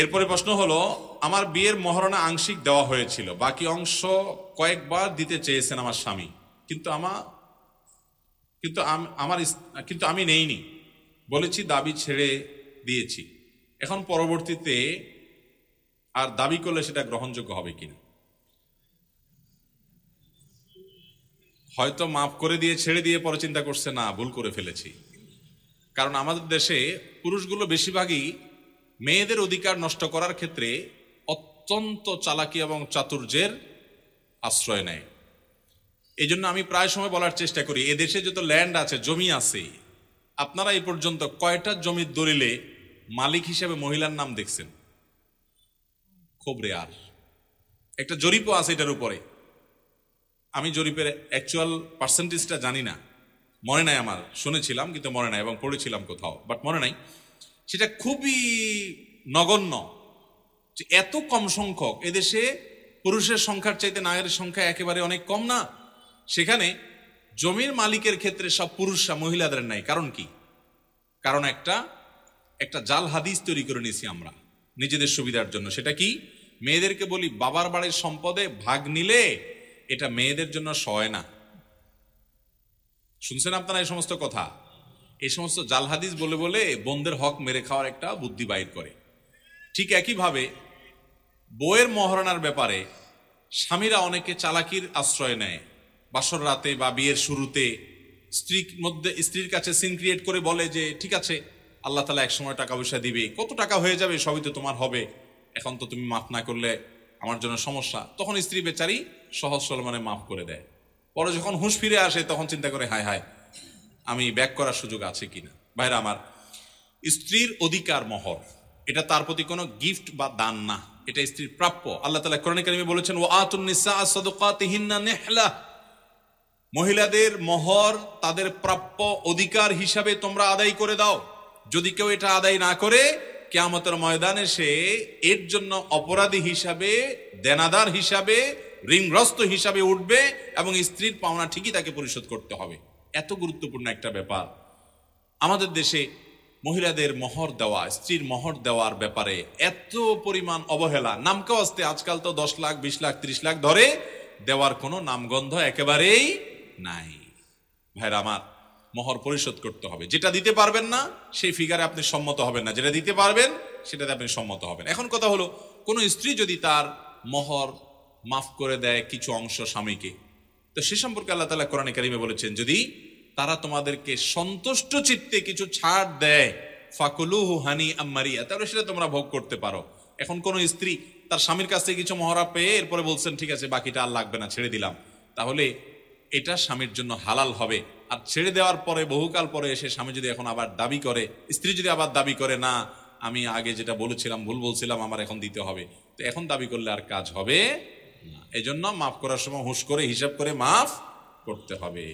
এরপরে প্রশ্ন হলো আমার বিয়ের মহারণা আংশিক দেওয়া হয়েছিল বাকি অংশ কয়েকবার দিতে চেয়েছেন আমার স্বামী কিন্তু আমার কিন্তু আমার কিন্তু আমি নেইনি বলেছি দাবি ছেড়ে দিয়েছি এখন পরবর্তীতে আর দাবি করলে সেটা গ্রহণযোগ্য হবে কিনা হয়তো মাফ করে দিয়ে ছেড়ে দিয়ে পরে চিন্তা করছে না ভুল করে ফেলেছি কারণ আমাদের দেশে পুরুষগুলো বেশিরভাগই মেয়েদের অধিকার নষ্ট করার ক্ষেত্রে অত্যন্ত চালাকি এবং চাতুর্যের আশ্রয় নেয় এই জন্য আমি প্রায় সময় বলার চেষ্টা করি এদেশে যত ল্যান্ড আছে জমি আছে আপনারা এই পর্যন্ত কয়টা জমির দলিলে মালিক হিসেবে মহিলার নাম দেখছেন খুব রেয়ার একটা জরিপও আছে এটার উপরে আমি জরিপের অ্যাকচুয়াল পার্সেন্টেজটা জানি না মনে নাই আমার শুনেছিলাম কিন্তু মনে নাই এবং পড়েছিলাম কোথাও বাট মনে নাই সেটা খুবই নগণ্য যে এত কম সংখ্যক এদেশে পুরুষের সংখ্যার চাইতে নারীর সংখ্যা একেবারে অনেক কম না সেখানে জমির মালিকের ক্ষেত্রে সব পুরুষরা মহিলাদের নাই কারণ কি কারণ একটা একটা জাল হাদিস তৈরি করে নিয়েছি আমরা নিজেদের সুবিধার জন্য সেটা কি মেয়েদেরকে বলি বাবার বাড়ির সম্পদে ভাগ নিলে এটা মেয়েদের জন্য সয় না শুনছেন আপনারা এই সমস্ত কথা এই সমস্ত জাল হাদিস বলে বলে বন্ধের হক মেরে খাওয়ার একটা বুদ্ধি বাইর করে ঠিক একইভাবে বইয়ের মহারণার ব্যাপারে স্বামীরা অনেকে চালাকির আশ্রয় নেয় বাসর রাতে বা বিয়ের শুরুতে স্ত্রীর মধ্যে স্ত্রীর কাছে সিন ক্রিয়েট করে বলে যে ঠিক আছে আল্লাহ তালা একসময় টাকা পয়সা দিবে কত টাকা হয়ে যাবে সবই তো তোমার হবে এখন তো তুমি মাফ না করলে আমার জন্য সমস্যা তখন স্ত্রী বেচারি সহজ সলমানে মাফ করে দেয় পরে যখন হুঁশ ফিরে আসে তখন চিন্তা করে হায় হায় আমি ব্যাক করার সুযোগ আছে কিনা ভাইরা বাইরে আমার স্ত্রীর অধিকার মহর এটা তার প্রতি কোনো গিফট বা দান না এটা স্ত্রীর প্রাপ্য আল্লাহ তালা কোরআন কালিমে বলেছেন ও আতুন্নিসা নেহলা মহিলাদের মহর তাদের প্রাপ্য অধিকার হিসাবে তোমরা আদায় করে দাও যদি কেউ এটা আদায় না করে কেয়ামতের ময়দানে সে এর জন্য অপরাধী হিসাবে দেনাদার হিসাবে ঋণগ্রস্ত হিসাবে উঠবে এবং স্ত্রীর পাওনা ঠিকই তাকে পরিশোধ করতে হবে এত গুরুত্বপূর্ণ একটা ব্যাপার আমাদের দেশে মহিলাদের মহর দেওয়া স্ত্রীর মহর দেওয়ার ব্যাপারে এত পরিমাণ অবহেলা নামকেও আসতে আজকাল তো দশ লাখ বিশ লাখ ত্রিশ লাখ ধরে দেওয়ার কোনো নামগন্ধ একেবারেই নাই ভাইরা আমার মহর পরিশোধ করতে হবে যেটা দিতে পারবেন না সেই ফিগারে আপনি সম্মত হবেন না যেটা দিতে পারবেন সেটাতে আপনি সম্মত হবেন এখন কথা হলো কোনো স্ত্রী যদি তার মহর মাফ করে দেয় কিছু অংশ স্বামীকে তো সে সম্পর্কে আল্লাহ তালা কোরআন কারিমে বলেছেন যদি তারা তোমাদেরকে সন্তুষ্ট চিত্তে কিছু ছাড় দেয় ফাকুলু হানি আম্মারিয়া তাহলে সেটা তোমরা ভোগ করতে পারো এখন কোনো স্ত্রী তার স্বামীর কাছ থেকে কিছু মহড়া পেয়ে এরপরে বলছেন ঠিক আছে বাকিটা আর লাগবে না ছেড়ে দিলাম তাহলে এটা স্বামীর জন্য হালাল হবে আর ছেড়ে দেওয়ার পরে বহুকাল পরে এসে স্বামী যদি এখন আবার দাবি করে স্ত্রী যদি আবার দাবি করে না আমি আগে যেটা বলেছিলাম ভুল বলছিলাম আমার এখন দিতে হবে তো এখন দাবি করলে আর কাজ হবে এজন্য মাফ করার সময় হুঁশ করে হিসাব করে মাফ করতে হবে